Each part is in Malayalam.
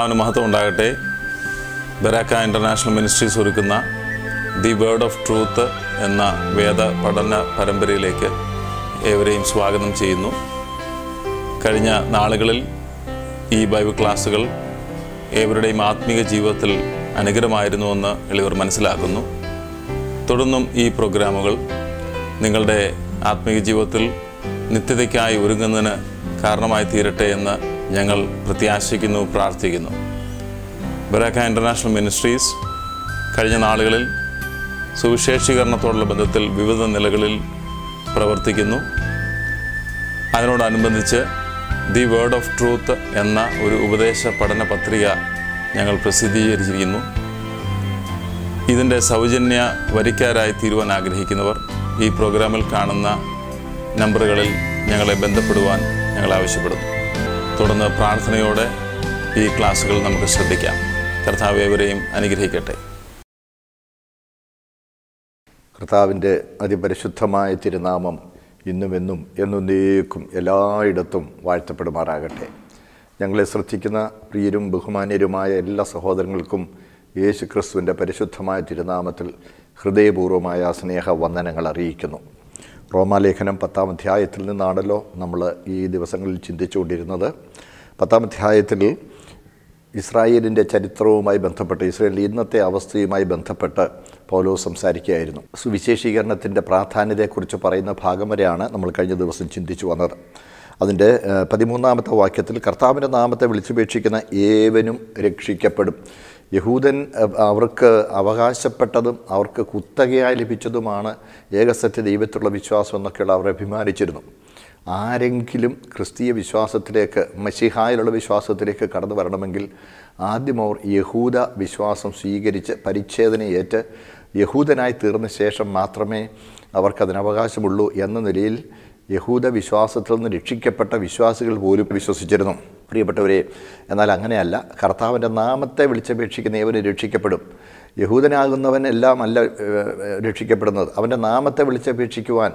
കർത്താവിന് മഹത്വം ഉണ്ടാകട്ടെ ബരാക്ക ഇൻ്റർനാഷണൽ മിനിസ്ട്രീസ് ഒരുക്കുന്ന ദി വേർഡ് ഓഫ് ട്രൂത്ത് എന്ന വേദ പഠന പരമ്പരയിലേക്ക് ഏവരെയും സ്വാഗതം ചെയ്യുന്നു കഴിഞ്ഞ നാളുകളിൽ ഈ ബൈബിൾ ക്ലാസ്സുകൾ ഏവരുടെയും ആത്മീക ജീവിതത്തിൽ അനുഗ്രഹമായിരുന്നുവെന്ന് എളിവർ മനസ്സിലാക്കുന്നു തുടർന്നും ഈ പ്രോഗ്രാമുകൾ നിങ്ങളുടെ ആത്മീയ ജീവിതത്തിൽ നിത്യതയ്ക്കായി ഒരുങ്ങുന്നതിന് കാരണമായി തീരട്ടെ എന്ന് ഞങ്ങൾ പ്രത്യാശിക്കുന്നു പ്രാർത്ഥിക്കുന്നു ബരാക്ക ഇൻ്റർനാഷണൽ മിനിസ്ട്രീസ് കഴിഞ്ഞ നാളുകളിൽ സുവിശേഷീകരണത്തോടുള്ള ബന്ധത്തിൽ വിവിധ നിലകളിൽ പ്രവർത്തിക്കുന്നു അതിനോടനുബന്ധിച്ച് ദി വേർഡ് ഓഫ് ട്രൂത്ത് എന്ന ഒരു ഉപദേശ പഠന പത്രിക ഞങ്ങൾ പ്രസിദ്ധീകരിച്ചിരിക്കുന്നു ഇതിൻ്റെ സൗജന്യ വരിക്കാരായി തീരുവാൻ ആഗ്രഹിക്കുന്നവർ ഈ പ്രോഗ്രാമിൽ കാണുന്ന നമ്പറുകളിൽ ഞങ്ങളെ ബന്ധപ്പെടുവാൻ ഞങ്ങൾ ആവശ്യപ്പെടുന്നു തുടർന്ന് പ്രാർത്ഥനയോടെ ഈ ക്ലാസ്സുകൾ നമുക്ക് ശ്രദ്ധിക്കാം കർത്താവേവരെയും അനുഗ്രഹിക്കട്ടെ കർത്താവിൻ്റെ അതിപരിശുദ്ധമായ തിരുനാമം ഇന്നും എന്നും നീക്കും എല്ലായിടത്തും വാഴ്ത്തപ്പെടുമാറാകട്ടെ ഞങ്ങളെ ശ്രദ്ധിക്കുന്ന പ്രിയരും ബഹുമാന്യരുമായ എല്ലാ സഹോദരങ്ങൾക്കും യേശു ക്രിസ്തുവിൻ്റെ പരിശുദ്ധമായ തിരുനാമത്തിൽ ഹൃദയപൂർവ്വമായ സ്നേഹ വന്ദനങ്ങൾ അറിയിക്കുന്നു റോമാലേഖനം പത്താം അധ്യായത്തിൽ നിന്നാണല്ലോ നമ്മൾ ഈ ദിവസങ്ങളിൽ ചിന്തിച്ചുകൊണ്ടിരുന്നത് പത്താം അധ്യായത്തിൽ ഇസ്രായേലിൻ്റെ ചരിത്രവുമായി ബന്ധപ്പെട്ട് ഇസ്രായേലിൻ്റെ ഇന്നത്തെ അവസ്ഥയുമായി ബന്ധപ്പെട്ട് പൗലോ സംസാരിക്കുകയായിരുന്നു സുവിശേഷീകരണത്തിൻ്റെ പ്രാധാന്യതയെക്കുറിച്ച് പറയുന്ന ഭാഗം വരെയാണ് നമ്മൾ കഴിഞ്ഞ ദിവസം ചിന്തിച്ചു വന്നത് അതിൻ്റെ പതിമൂന്നാമത്തെ വാക്യത്തിൽ കർത്താവിൻ്റെ നാമത്തെ വിളിച്ചുപേക്ഷിക്കുന്ന ഏവനും രക്ഷിക്കപ്പെടും യഹൂദൻ അവർക്ക് അവകാശപ്പെട്ടതും അവർക്ക് കുത്തകയായി ലഭിച്ചതുമാണ് ഏകസത്യ ദൈവത്തിലുള്ള വിശ്വാസം എന്നൊക്കെയുള്ള അവർ അഭിമാനിച്ചിരുന്നു ആരെങ്കിലും ക്രിസ്തീയ വിശ്വാസത്തിലേക്ക് മഷിഹായിലുള്ള വിശ്വാസത്തിലേക്ക് കടന്നു വരണമെങ്കിൽ ആദ്യം അവർ യഹൂദ വിശ്വാസം സ്വീകരിച്ച് പരിച്ഛേദനയേറ്റ് യഹൂദനായി തീർന്ന ശേഷം മാത്രമേ അവർക്കതിനവകാശമുള്ളൂ എന്ന നിലയിൽ യഹൂദ വിശ്വാസത്തിൽ നിന്ന് രക്ഷിക്കപ്പെട്ട വിശ്വാസികൾ പോലും വിശ്വസിച്ചിരുന്നു പ്രിയപ്പെട്ടവരെ എന്നാൽ അങ്ങനെയല്ല കർത്താവിൻ്റെ നാമത്തെ വിളിച്ചപേക്ഷിക്കുന്ന ഏവരും രക്ഷിക്കപ്പെടും യഹൂദനാകുന്നവൻ എല്ലാം അല്ല രക്ഷിക്കപ്പെടുന്നത് അവൻ്റെ നാമത്തെ വിളിച്ചപേക്ഷിക്കുവാൻ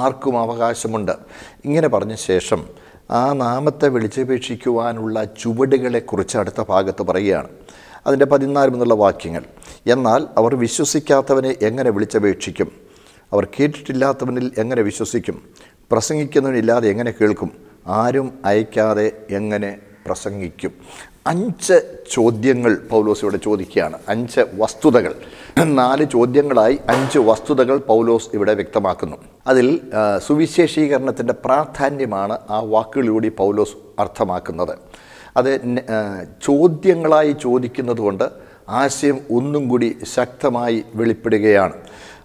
ആർക്കും അവകാശമുണ്ട് ഇങ്ങനെ പറഞ്ഞ ശേഷം ആ നാമത്തെ വിളിച്ചപേക്ഷിക്കുവാനുള്ള ചുവടുകളെക്കുറിച്ച് അടുത്ത ഭാഗത്ത് പറയുകയാണ് അതിൻ്റെ പതിനാല് എന്നുള്ള വാക്യങ്ങൾ എന്നാൽ അവർ വിശ്വസിക്കാത്തവനെ എങ്ങനെ വിളിച്ചപേക്ഷിക്കും അവർ കേട്ടിട്ടില്ലാത്തവനിൽ എങ്ങനെ വിശ്വസിക്കും പ്രസംഗിക്കുന്നവനില്ലാതെ എങ്ങനെ കേൾക്കും ആരും അയക്കാതെ എങ്ങനെ പ്രസംഗിക്കും അഞ്ച് ചോദ്യങ്ങൾ പൗലോസ് ഇവിടെ ചോദിക്കുകയാണ് അഞ്ച് വസ്തുതകൾ നാല് ചോദ്യങ്ങളായി അഞ്ച് വസ്തുതകൾ പൗലോസ് ഇവിടെ വ്യക്തമാക്കുന്നു അതിൽ സുവിശേഷീകരണത്തിൻ്റെ പ്രാധാന്യമാണ് ആ വാക്കുകളിലൂടെ പൗലോസ് അർത്ഥമാക്കുന്നത് അത് ചോദ്യങ്ങളായി ചോദിക്കുന്നത് കൊണ്ട് ആശയം ഒന്നും കൂടി ശക്തമായി വെളിപ്പെടുകയാണ്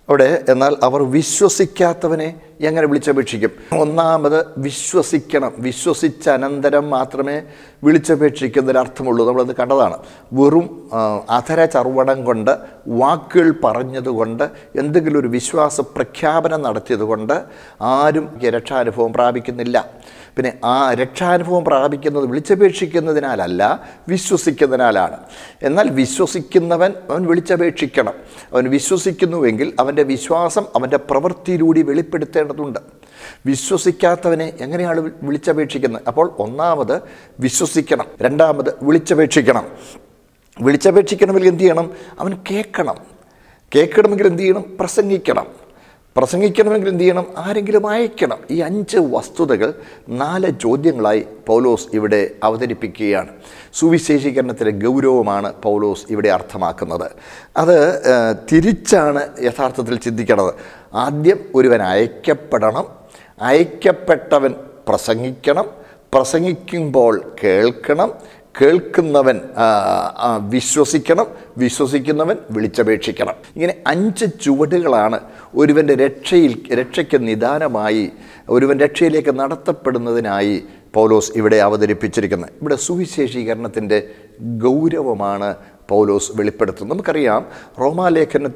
അവിടെ എന്നാൽ അവർ വിശ്വസിക്കാത്തവനെ എങ്ങനെ വിളിച്ചപേക്ഷിക്കും ഒന്നാമത് വിശ്വസിക്കണം വിശ്വസിച്ച അനന്തരം മാത്രമേ വിളിച്ചപേക്ഷിക്കുന്നൊരർത്ഥമുള്ളൂ നമ്മളത് കണ്ടതാണ് വെറും അധര ചർവടം കൊണ്ട് വാക്കുകൾ പറഞ്ഞതുകൊണ്ട് എന്തെങ്കിലും ഒരു വിശ്വാസ പ്രഖ്യാപനം നടത്തിയതുകൊണ്ട് ആരും രക്ഷാനുഭവം പ്രാപിക്കുന്നില്ല പിന്നെ ആ രക്ഷാനുഭവം പ്രാപിക്കുന്നത് വിളിച്ചപേക്ഷിക്കുന്നതിനാലല്ല വിശ്വസിക്കുന്നതിനാലാണ് എന്നാൽ വിശ്വസിക്കുന്നവൻ അവൻ വിളിച്ചപേക്ഷിക്കണം അവൻ വിശ്വസിക്കുന്നുവെങ്കിൽ അവൻ്റെ വിശ്വാസം അവൻ്റെ പ്രവൃത്തിയിലൂടി വെളിപ്പെടുത്തേണ്ടതുണ്ട് വിശ്വസിക്കാത്തവനെ എങ്ങനെയാണ് വിളിച്ചപേക്ഷിക്കുന്നത് അപ്പോൾ ഒന്നാമത് വിശ്വസിക്കണം രണ്ടാമത് വിളിച്ചപേക്ഷിക്കണം വിളിച്ചപേക്ഷിക്കണമെങ്കിൽ എന്ത് ചെയ്യണം അവൻ കേൾക്കണം കേൾക്കണമെങ്കിൽ എന്ത് ചെയ്യണം പ്രസംഗിക്കണം പ്രസംഗിക്കണമെങ്കിൽ എന്ത് ചെയ്യണം ആരെങ്കിലും അയക്കണം ഈ അഞ്ച് വസ്തുതകൾ നാല് ചോദ്യങ്ങളായി പൗലോസ് ഇവിടെ അവതരിപ്പിക്കുകയാണ് സുവിശേഷീകരണത്തിലെ ഗൗരവമാണ് പൗലോസ് ഇവിടെ അർത്ഥമാക്കുന്നത് അത് തിരിച്ചാണ് യഥാർത്ഥത്തിൽ ചിന്തിക്കണത് ആദ്യം ഒരുവൻ അയക്കപ്പെടണം അയക്കപ്പെട്ടവൻ പ്രസംഗിക്കണം പ്രസംഗിക്കുമ്പോൾ കേൾക്കണം കേൾക്കുന്നവൻ വിശ്വസിക്കണം വിശ്വസിക്കുന്നവൻ വിളിച്ചപേക്ഷിക്കണം ഇങ്ങനെ അഞ്ച് ചുവടുകളാണ് ഒരുവൻ്റെ രക്ഷയിൽ രക്ഷയ്ക്ക് നിദാനമായി ഒരുവൻ രക്ഷയിലേക്ക് നടത്തപ്പെടുന്നതിനായി പൗലോസ് ഇവിടെ അവതരിപ്പിച്ചിരിക്കുന്നത് ഇവിടെ സുവിശേഷീകരണത്തിൻ്റെ ഗൗരവമാണ് പൗലോസ് വെളിപ്പെടുത്തുന്നു നമുക്കറിയാം റോമാലേഖന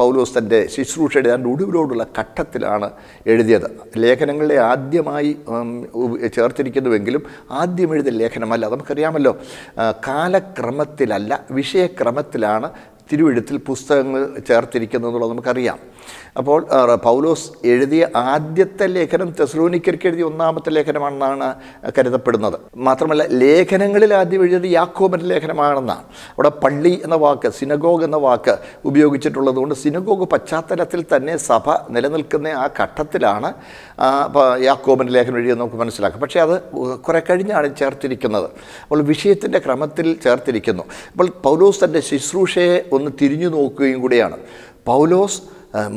പൗലോസ് തൻ്റെ ശുശ്രൂഷയുടെ അതിൻ്റെ ഒടുവിലോടുള്ള ഘട്ടത്തിലാണ് എഴുതിയത് ലേഖനങ്ങളെ ആദ്യമായി ചേർത്തിരിക്കുന്നുവെങ്കിലും ആദ്യം എഴുതിയ ലേഖനമല്ല നമുക്കറിയാമല്ലോ കാലക്രമത്തിലല്ല വിഷയക്രമത്തിലാണ് തിരുവെഴുത്തിൽ പുസ്തകങ്ങൾ ചേർത്തിരിക്കുന്നതെന്നുള്ളത് നമുക്കറിയാം അപ്പോൾ പൗലോസ് എഴുതിയ ആദ്യത്തെ ലേഖനം തെസ്ലോനിക്കർക്ക് എഴുതിയ ഒന്നാമത്തെ ലേഖനമാണെന്നാണ് കരുതപ്പെടുന്നത് മാത്രമല്ല ലേഖനങ്ങളിൽ ആദ്യം എഴുതിയത് യാക്കോബൻ്റെ ലേഖനമാണെന്നാണ് അവിടെ പള്ളി എന്ന വാക്ക് സിനഗോഗ് എന്ന വാക്ക് ഉപയോഗിച്ചിട്ടുള്ളതുകൊണ്ട് സിനഗോഗ് പശ്ചാത്തലത്തിൽ തന്നെ സഭ നിലനിൽക്കുന്ന ആ ഘട്ടത്തിലാണ് യാക്കോബൻ്റെ ലേഖനം എഴുതിയത് നമുക്ക് മനസ്സിലാക്കാം പക്ഷേ അത് കുറെ കഴിഞ്ഞാണ് ചേർത്തിരിക്കുന്നത് അപ്പോൾ വിഷയത്തിൻ്റെ ക്രമത്തിൽ ചേർത്തിരിക്കുന്നു അപ്പോൾ പൗലോസ് തൻ്റെ ശുശ്രൂഷയെ ഒന്ന് തിരിഞ്ഞു നോക്കുകയും കൂടിയാണ് പൗലോസ്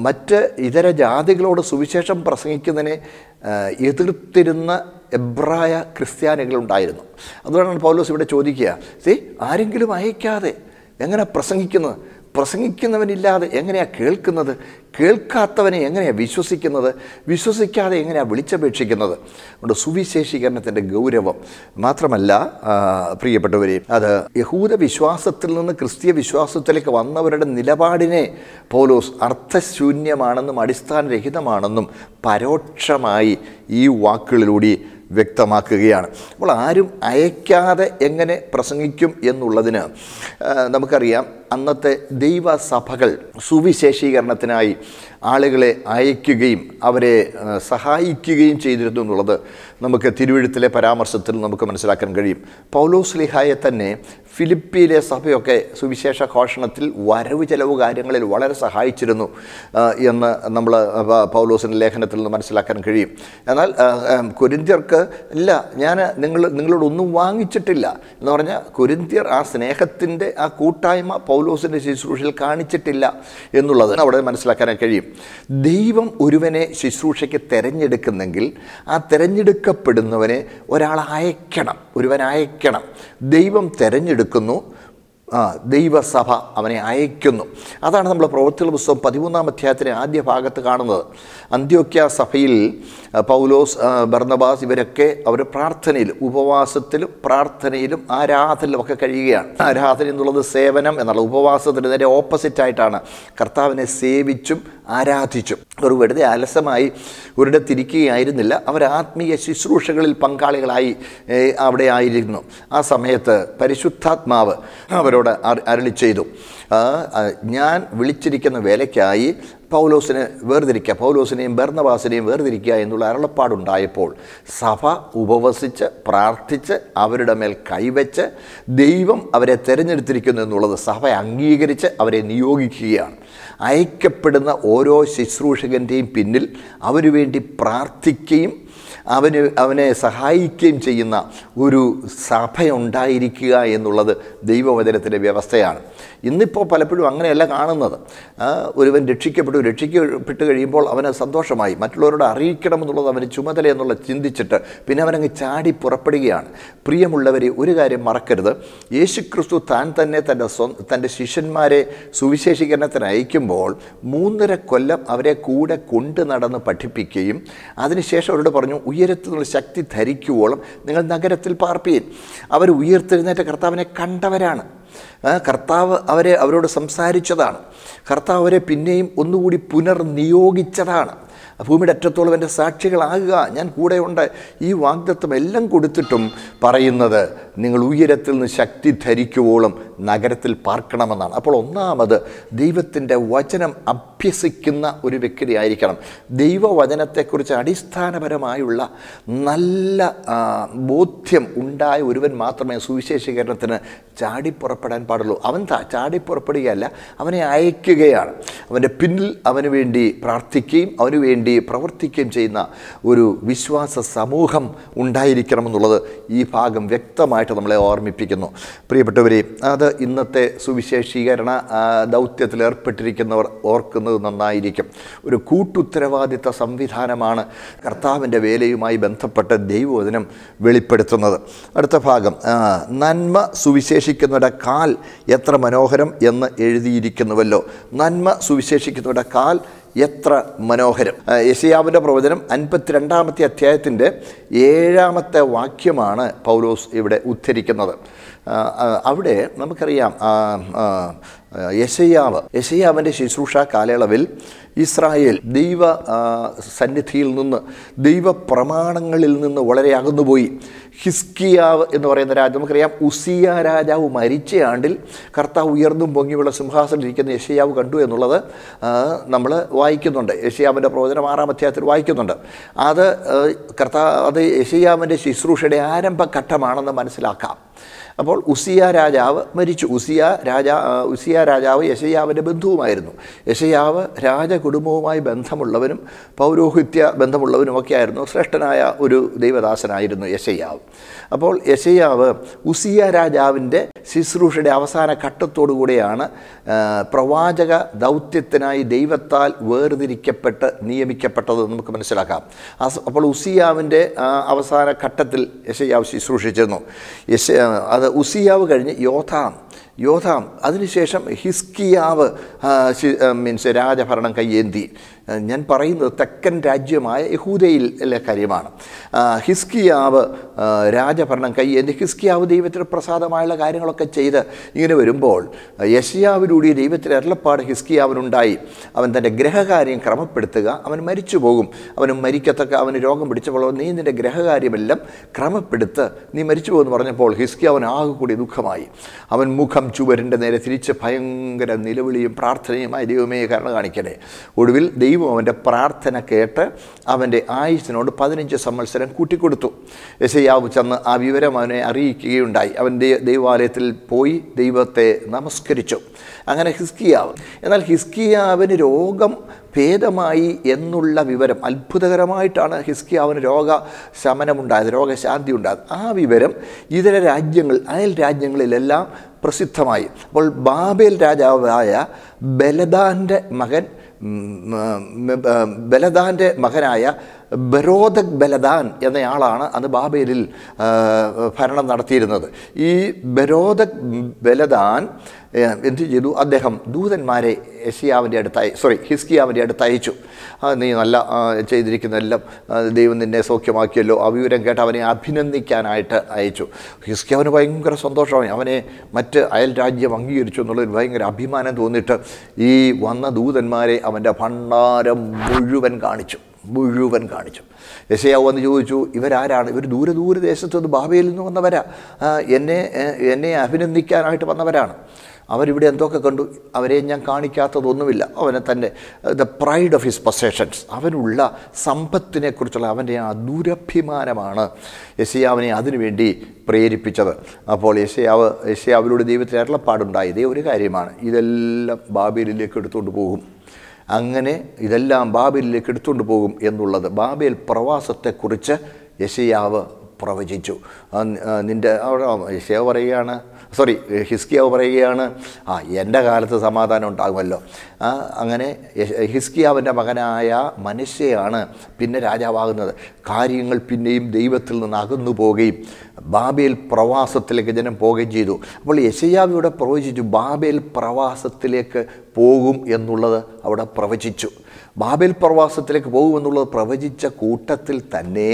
മറ്റ് ഇതര ജാതികളോട് സുവിശേഷം പ്രസംഗിക്കുന്നതിനെ എതിർത്തിരുന്ന എബ്രായ ക്രിസ്ത്യാനികളുണ്ടായിരുന്നു അതുകൊണ്ടാണ് പൗലോസ് ഇവിടെ ചോദിക്കുക സി ആരെങ്കിലും അയക്കാതെ എങ്ങനെ പ്രസംഗിക്കുന്നത് പ്രസംഗിക്കുന്നവനില്ലാതെ എങ്ങനെയാണ് കേൾക്കുന്നത് കേൾക്കാത്തവനെ എങ്ങനെയാണ് വിശ്വസിക്കുന്നത് വിശ്വസിക്കാതെ എങ്ങനെയാണ് വിളിച്ചപേക്ഷിക്കുന്നത് അതുകൊണ്ട് സുവിശേഷീകരണത്തിൻ്റെ ഗൗരവം മാത്രമല്ല പ്രിയപ്പെട്ടവരെ അത് യഹൂദ വിശ്വാസത്തിൽ നിന്ന് ക്രിസ്തീയ വിശ്വാസത്തിലേക്ക് വന്നവരുടെ നിലപാടിനെ പോലോസ് അർത്ഥശൂന്യമാണെന്നും അടിസ്ഥാനരഹിതമാണെന്നും പരോക്ഷമായി ഈ വാക്കുകളിലൂടെ വ്യക്തമാക്കുകയാണ് അപ്പോൾ ആരും അയക്കാതെ എങ്ങനെ പ്രസംഗിക്കും എന്നുള്ളതിന് നമുക്കറിയാം അന്നത്തെ ദൈവസഭകൾ സുവിശേഷീകരണത്തിനായി ആളുകളെ അയക്കുകയും അവരെ സഹായിക്കുകയും ചെയ്തിരുന്നു എന്നുള്ളത് നമുക്ക് തിരുവഴുത്തിലെ പരാമർശത്തിൽ നമുക്ക് മനസ്സിലാക്കാൻ കഴിയും പൗലോസ്ലിഹായെ തന്നെ ഫിലിപ്പിയിലെ സഭയൊക്കെ സുവിശേഷ ഘോഷണത്തിൽ വരവ് ചെലവ് കാര്യങ്ങളിൽ വളരെ സഹായിച്ചിരുന്നു എന്ന് നമ്മൾ പൗലോസിൻ്റെ ലേഖനത്തിൽ നിന്ന് മനസ്സിലാക്കാൻ കഴിയും എന്നാൽ കുരിന്ത്യർക്ക് ഇല്ല ഞാൻ നിങ്ങൾ നിങ്ങളോടൊന്നും വാങ്ങിച്ചിട്ടില്ല എന്ന് പറഞ്ഞാൽ കുരിന്ത്യർ ആ സ്നേഹത്തിൻ്റെ ആ കൂട്ടായ്മ പൗലോസിൻ്റെ ശുശ്രൂഷയിൽ കാണിച്ചിട്ടില്ല എന്നുള്ളത് അവിടെ മനസ്സിലാക്കാനായി കഴിയും ദൈവം ഒരുവനെ ശുശ്രൂഷയ്ക്ക് തിരഞ്ഞെടുക്കുന്നെങ്കിൽ ആ തിരഞ്ഞെടുക്കപ്പെടുന്നവനെ ഒരാൾ അയക്കണം ഒരുവൻ അയക്കണം ദൈവം തിരഞ്ഞെടുക്കും എടുക്കുന്നു ദൈവസഭ അവനെ അയക്കുന്നു അതാണ് നമ്മൾ പ്രവൃത്തികൾ പുസ്തകം പതിമൂന്നാം അധ്യായത്തിന് ആദ്യ ഭാഗത്ത് കാണുന്നത് അന്ത്യോക്യ സഭയിൽ പൗലോസ് ഭർണബാസ് ഇവരൊക്കെ അവർ പ്രാർത്ഥനയിൽ ഉപവാസത്തിലും പ്രാർത്ഥനയിലും ആരാധനയിലും ഒക്കെ കഴിയുകയാണ് ആരാധന എന്നുള്ളത് സേവനം എന്നുള്ള ഉപവാസത്തിന് നേരെ ഓപ്പോസിറ്റായിട്ടാണ് കർത്താവിനെ സേവിച്ചും ആരാധിച്ചും അവർ വെറുതെ അലസമായി ഒരിടത്തിരിക്കുകയായിരുന്നില്ല അവർ ആത്മീയ ശുശ്രൂഷകളിൽ പങ്കാളികളായി അവിടെ ആയിരുന്നു ആ സമയത്ത് പരിശുദ്ധാത്മാവ് അവരോട് അരളി ചെയ്തു ഞാൻ വിളിച്ചിരിക്കുന്ന വേലയ്ക്കായി പൗലോസിനെ വേർതിരിക്കുക പൗലോസിനെയും ഭരണവാസിനെയും വേർതിരിക്കുക എന്നുള്ള അരളപ്പാടുണ്ടായപ്പോൾ സഭ ഉപവസിച്ച് പ്രാർത്ഥിച്ച് അവരുടെ മേൽ കൈവച്ച് ദൈവം അവരെ തിരഞ്ഞെടുത്തിരിക്കുന്നു എന്നുള്ളത് സഭ അംഗീകരിച്ച് അവരെ നിയോഗിക്കുകയാണ് അയക്കപ്പെടുന്ന ഓരോ ശുശ്രൂഷകൻ്റെയും പിന്നിൽ അവരു വേണ്ടി പ്രാർത്ഥിക്കുകയും അവന് അവനെ സഹായിക്കുകയും ചെയ്യുന്ന ഒരു സഭയുണ്ടായിരിക്കുക എന്നുള്ളത് ദൈവവചനത്തിൻ്റെ വ്യവസ്ഥയാണ് ഇന്നിപ്പോൾ പലപ്പോഴും അങ്ങനെയല്ല കാണുന്നത് ഒരുവൻ രക്ഷിക്കപ്പെട്ടു രക്ഷിക്കപ്പെട്ട് കഴിയുമ്പോൾ അവന് സന്തോഷമായി മറ്റുള്ളവരോട് അറിയിക്കണമെന്നുള്ളത് അവന് ചുമതല എന്നുള്ള ചിന്തിച്ചിട്ട് പിന്നെ അവനങ്ങ് ചാടി പുറപ്പെടുകയാണ് പ്രിയമുള്ളവരെ ഒരു കാര്യം മറക്കരുത് യേശുക്രിസ്തു താൻ തന്നെ തൻ്റെ സ്വ തൻ്റെ ശിഷ്യന്മാരെ സുവിശേഷീകരണത്തിന് അയക്കുമ്പോൾ മൂന്നര കൊല്ലം അവരെ കൂടെ കൊണ്ടു നടന്ന് പഠിപ്പിക്കുകയും അതിനുശേഷം അവരോട് പറഞ്ഞു ഉയരത്തിനുള്ള ശക്തി ധരിക്കുവോളം നിങ്ങൾ നഗരത്തിൽ പാർപ്പിയൻ അവർ ഉയർത്തെഴുന്നേറ്റ കർത്താവിനെ കണ്ടവരാണ് കർത്താവ് അവരെ അവരോട് സംസാരിച്ചതാണ് കർത്താവ് അവരെ പിന്നെയും ഒന്നുകൂടി പുനർനിയോഗിച്ചതാണ് ഭൂമിയുടെ അറ്റത്തോളം എൻ്റെ സാക്ഷികളാകുക ഞാൻ കൂടെയുണ്ട് ഈ വാഗ്ദത്വം എല്ലാം കൊടുത്തിട്ടും പറയുന്നത് നിങ്ങൾ ഉയരത്തിൽ നിന്ന് ശക്തി ധരിക്കുവോളം നഗരത്തിൽ പാർക്കണമെന്നാണ് അപ്പോൾ ഒന്നാമത് ദൈവത്തിൻ്റെ വചനം അഭ്യസിക്കുന്ന ഒരു വ്യക്തി ആയിരിക്കണം ദൈവവചനത്തെക്കുറിച്ച് അടിസ്ഥാനപരമായുള്ള നല്ല ബോധ്യം ഉണ്ടായ ഒരുവൻ മാത്രമേ സുവിശേഷീകരണത്തിന് ചാടിപ്പുറപ്പെടാൻ പാടുള്ളൂ അവൻ ചാടിപ്പുറപ്പെടുകയല്ല അവനെ അയക്കുകയാണ് അവൻ്റെ പിന്നിൽ അവന് വേണ്ടി പ്രാർത്ഥിക്കുകയും അവന് വേണ്ടി വേണ്ടി പ്രവർത്തിക്കുകയും ചെയ്യുന്ന ഒരു വിശ്വാസ സമൂഹം ഉണ്ടായിരിക്കണമെന്നുള്ളത് ഈ ഭാഗം വ്യക്തമായിട്ട് നമ്മളെ ഓർമ്മിപ്പിക്കുന്നു പ്രിയപ്പെട്ടവരെ അത് ഇന്നത്തെ സുവിശേഷീകരണ ദൗത്യത്തിൽ ഏർപ്പെട്ടിരിക്കുന്നവർ ഓർക്കുന്നത് നന്നായിരിക്കും ഒരു കൂട്ടുത്തരവാദിത്ത സംവിധാനമാണ് കർത്താവിൻ്റെ വേലയുമായി ബന്ധപ്പെട്ട ദൈവവചനം വെളിപ്പെടുത്തുന്നത് അടുത്ത ഭാഗം നന്മ സുവിശേഷിക്കുന്നവരുടെ കാൽ എത്ര മനോഹരം എന്ന് എഴുതിയിരിക്കുന്നുവല്ലോ നന്മ സുവിശേഷിക്കുന്നവരുടെ കാൽ എത്ര മനോഹരം യശയാവിൻ്റെ പ്രവചനം അൻപത്തിരണ്ടാമത്തെ അധ്യായത്തിൻ്റെ ഏഴാമത്തെ വാക്യമാണ് പൗലോസ് ഇവിടെ ഉദ്ധരിക്കുന്നത് അവിടെ നമുക്കറിയാം യശയാവ് യശയാവിൻ്റെ ശുശ്രൂഷ കാലയളവിൽ ഇസ്രായേൽ ദൈവ സന്നിധിയിൽ നിന്ന് ദൈവ പ്രമാണങ്ങളിൽ നിന്ന് വളരെ അകന്നുപോയി ഹിസ്കിയാവ് എന്ന് പറയുന്ന രാജാവ് നമുക്കറിയാം ഉസിയ രാജാവ് മരിച്ച ആണ്ടിൽ കർത്താവ് ഉയർന്നും പൊങ്ങിയുള്ള സിംഹാസനിലിരിക്കുന്ന യഷയാവ് കണ്ടു എന്നുള്ളത് നമ്മൾ വായിക്കുന്നുണ്ട് യഷയാവിൻ്റെ പ്രവചനം ആറാം അധ്യായത്തിൽ വായിക്കുന്നുണ്ട് അത് കർത്താവ് അത് യഷയാവിൻ്റെ ശുശ്രൂഷയുടെ ആരംഭഘട്ടമാണെന്ന് മനസ്സിലാക്കാം അപ്പോൾ ഉസിയ രാജാവ് മരിച്ചു ഉസിയ രാജാ ഉസിയ രാജാവ് യശയ്യാവിൻ്റെ ബന്ധുവുമായിരുന്നു യശയ്യാവ് രാജകുടുംബവുമായി ബന്ധമുള്ളവനും പൗരോഹിത്യ ആയിരുന്നു ശ്രേഷ്ഠനായ ഒരു ദൈവദാസനായിരുന്നു യശയ്യാവ് അപ്പോൾ യശയ്യാവ് ഉസിയ രാജാവിൻ്റെ ശുശ്രൂഷയുടെ അവസാന ഘട്ടത്തോടുകൂടിയാണ് പ്രവാചക ദൗത്യത്തിനായി ദൈവത്താൽ വേർതിരിക്കപ്പെട്ട് നിയമിക്കപ്പെട്ടത് നമുക്ക് മനസ്സിലാക്കാം അപ്പോൾ ഉസിയാവിൻ്റെ അവസാന ഘട്ടത്തിൽ യശയ്യാവ് ശുശ്രൂഷിച്ചിരുന്നു യശ അത് അത് ഉസിയാവ് കഴിഞ്ഞ് യോഥാം യോഥാം അതിനുശേഷം ഹിസ്കിയാവ് മീൻസ് രാജഭരണം കയ്യേന്തി ഞാൻ പറയുന്നത് തെക്കൻ രാജ്യമായ യഹൂദയിലെ കാര്യമാണ് ഹിസ്കിയാവ് രാജഭരണം എൻ്റെ ഹിസ്കിയാവ് ദൈവത്തിന് പ്രസാദമായുള്ള കാര്യങ്ങളൊക്കെ ചെയ്ത് ഇങ്ങനെ വരുമ്പോൾ യശയാവിലൂടെ ദൈവത്തിൻ്റെ അരുളപ്പാട് ഹിസ്കിയാവിനുണ്ടായി അവൻ തൻ്റെ ഗ്രഹകാര്യം ക്രമപ്പെടുത്തുക അവൻ മരിച്ചു പോകും അവന് മരിക്കത്തക്ക അവന് രോഗം പിടിച്ചപ്പോൾ നീ നിൻ്റെ ഗ്രഹകാര്യമെല്ലാം ക്രമപ്പെടുത്ത് നീ മരിച്ചു പോകുമെന്ന് പറഞ്ഞപ്പോൾ ഹിസ്കി അവൻ ആകെ കൂടി ദുഃഖമായി അവൻ മുഖം ചുവരിൻ്റെ നേരെ തിരിച്ച് ഭയങ്കര നിലവിളിയും പ്രാർത്ഥനയുമായി ദൈവമേ കാരണം കാണിക്കണേ ഒടുവിൽ ദൈവം ദൈവം അവൻ്റെ പ്രാർത്ഥന കേട്ട് അവൻ്റെ ആയുസിനോട് പതിനഞ്ച് സമ്മത്സരം കൂട്ടിക്കൊടുത്തു യശയാവ് ചെന്ന് ആ വിവരം അവനെ അറിയിക്കുകയുണ്ടായി അവൻ ദൈവാലയത്തിൽ പോയി ദൈവത്തെ നമസ്കരിച്ചു അങ്ങനെ ഹിസ്കിയാവ് എന്നാൽ ഹിസ്കിയാവിന് രോഗം ഭേദമായി എന്നുള്ള വിവരം അത്ഭുതകരമായിട്ടാണ് ഹിസ്കിയാവിന് രോഗ ശമനമുണ്ടായത് രോഗശാന്തി ഉണ്ടായത് ആ വിവരം ഇതര രാജ്യങ്ങൾ അയൽ രാജ്യങ്ങളിലെല്ലാം പ്രസിദ്ധമായി അപ്പോൾ ബാബേൽ രാജാവായ ബലദാൻ്റെ മകൻ ബലദാൻ്റെ മകനായ ബരോദക് ബലദാൻ എന്നയാളാണ് അന്ന് ബാബേലിൽ ഭരണം നടത്തിയിരുന്നത് ഈ ബരോദക് ബലദാൻ എന്ത് ചെയ്തു അദ്ദേഹം ദൂതന്മാരെ യഷിയാവിൻ്റെ അടുത്ത് സോറി ഹിസ്കിയാവിൻ്റെ അടുത്ത് അയച്ചു നീ നല്ല ചെയ്തിരിക്കുന്ന എല്ലാം ദൈവം നിന്നെ സൗഖ്യമാക്കിയല്ലോ ആ വിവരം കേട്ട് അവനെ അഭിനന്ദിക്കാനായിട്ട് അയച്ചു അവന് ഭയങ്കര സന്തോഷമായി അവനെ മറ്റ് അയൽ രാജ്യം അംഗീകരിച്ചു എന്നുള്ളൊരു ഭയങ്കര അഭിമാനം തോന്നിയിട്ട് ഈ വന്ന ദൂതന്മാരെ അവൻ്റെ ഭണ്ഡാരം മുഴുവൻ കാണിച്ചു മുഴുവൻ കാണിച്ചു യശയാവ് വന്ന് ചോദിച്ചു ഇവരാരാണ് ഇവർ ദൂരെ ദൂരദേശത്തു നിന്ന് ബാബയിൽ നിന്ന് വന്നവരാ എന്നെ എന്നെ അഭിനന്ദിക്കാനായിട്ട് വന്നവരാണ് അവരിവിടെ എന്തൊക്കെ കണ്ടു അവരെ ഞാൻ കാണിക്കാത്തതൊന്നുമില്ല അവനെ തൻ്റെ the pride of his possessions അവനുള്ള സമ്പത്തിനെക്കുറിച്ചുള്ള അവൻ്റെ ആ ദുരഭിമാനമാണ് യശയാവിനെ അതിനുവേണ്ടി പ്രേരിപ്പിച്ചത് അപ്പോൾ യശയാവ് യശയാവിലൂടെ ദൈവത്തിൽ പാടുണ്ടായി ഇതേ ഒരു കാര്യമാണ് ഇതെല്ലാം ബാബേലിലേക്ക് എടുത്തുകൊണ്ട് പോകും അങ്ങനെ ഇതെല്ലാം ബാബേലിലേക്ക് എടുത്തുകൊണ്ട് പോകും എന്നുള്ളത് ബാബേൽ പ്രവാസത്തെക്കുറിച്ച് യശയാവ് പ്രവചിച്ചു നിൻ്റെ അവിടെ യശയാവ് പറയുകയാണ് സോറി ഹിസ്കിയാവ് പറയുകയാണ് ആ എൻ്റെ കാലത്ത് സമാധാനം ഉണ്ടാകുമല്ലോ അങ്ങനെ ഹിസ്കിയാവിൻ്റെ മകനായ മനുഷ്യയാണ് പിന്നെ രാജാവാകുന്നത് കാര്യങ്ങൾ പിന്നെയും ദൈവത്തിൽ നിന്ന് അകന്നു പോവുകയും ബാബേൽ പ്രവാസത്തിലേക്ക് ജനം പോവുകയും ചെയ്തു അപ്പോൾ ഇവിടെ പ്രവചിച്ചു ബാബേൽ പ്രവാസത്തിലേക്ക് പോകും എന്നുള്ളത് അവിടെ പ്രവചിച്ചു ബാബേൽ പ്രവാസത്തിലേക്ക് പോകുമെന്നുള്ളത് പ്രവചിച്ച കൂട്ടത്തിൽ തന്നെ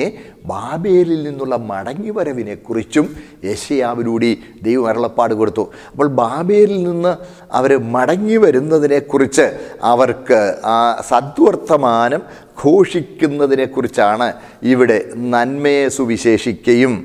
ബാബേലിൽ നിന്നുള്ള മടങ്ങിവരവിനെക്കുറിച്ചും യശയാവിലൂടി ദൈവം അരുളപ്പാട് കൊടുത്തു അപ്പോൾ ബാബേലിൽ നിന്ന് അവർ മടങ്ങി വരുന്നതിനെക്കുറിച്ച് അവർക്ക് ആ സദ്വർത്തമാനം ഘോഷിക്കുന്നതിനെക്കുറിച്ചാണ് ഇവിടെ നന്മയെ സുവിശേഷിക്കുകയും